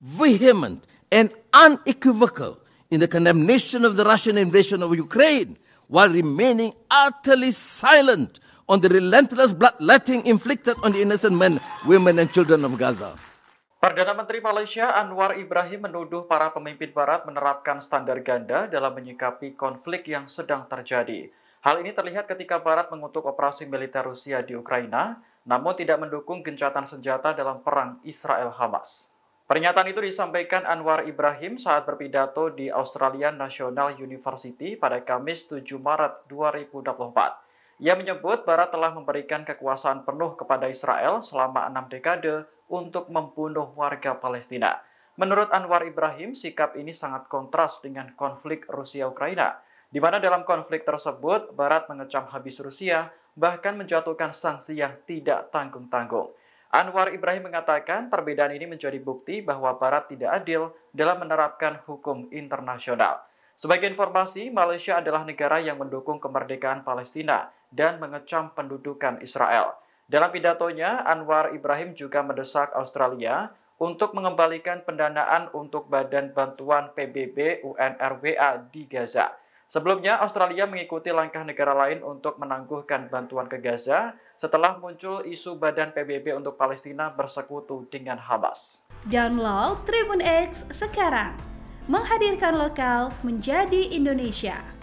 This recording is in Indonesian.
vehement, and unequivocal in the condemnation of the Russian invasion of Ukraine while remaining utterly silent on the relentless bloodletting inflicted on the innocent men, women, and children of Gaza. Perdana Menteri Malaysia Anwar Ibrahim menuduh para pemimpin Barat menerapkan standar ganda dalam menyikapi konflik yang sedang terjadi. Hal ini terlihat ketika Barat mengutuk operasi militer Rusia di Ukraina, namun tidak mendukung gencatan senjata dalam perang Israel-Hamas. Pernyataan itu disampaikan Anwar Ibrahim saat berpidato di Australian National University pada Kamis 7 Maret 2024. Ia menyebut Barat telah memberikan kekuasaan penuh kepada Israel selama enam dekade untuk membunuh warga Palestina. Menurut Anwar Ibrahim, sikap ini sangat kontras dengan konflik Rusia-Ukraina, di mana dalam konflik tersebut Barat mengecam habis Rusia, bahkan menjatuhkan sanksi yang tidak tanggung-tanggung. Anwar Ibrahim mengatakan perbedaan ini menjadi bukti bahwa Barat tidak adil dalam menerapkan hukum internasional. Sebagai informasi, Malaysia adalah negara yang mendukung kemerdekaan Palestina dan mengecam pendudukan Israel. Dalam pidatonya, Anwar Ibrahim juga mendesak Australia untuk mengembalikan pendanaan untuk Badan Bantuan PBB UNRWA di Gaza. Sebelumnya, Australia mengikuti langkah negara lain untuk menangguhkan bantuan ke Gaza setelah muncul isu Badan PBB untuk Palestina bersekutu dengan Hamas. Download Tribun X sekarang. Menghadirkan lokal menjadi Indonesia.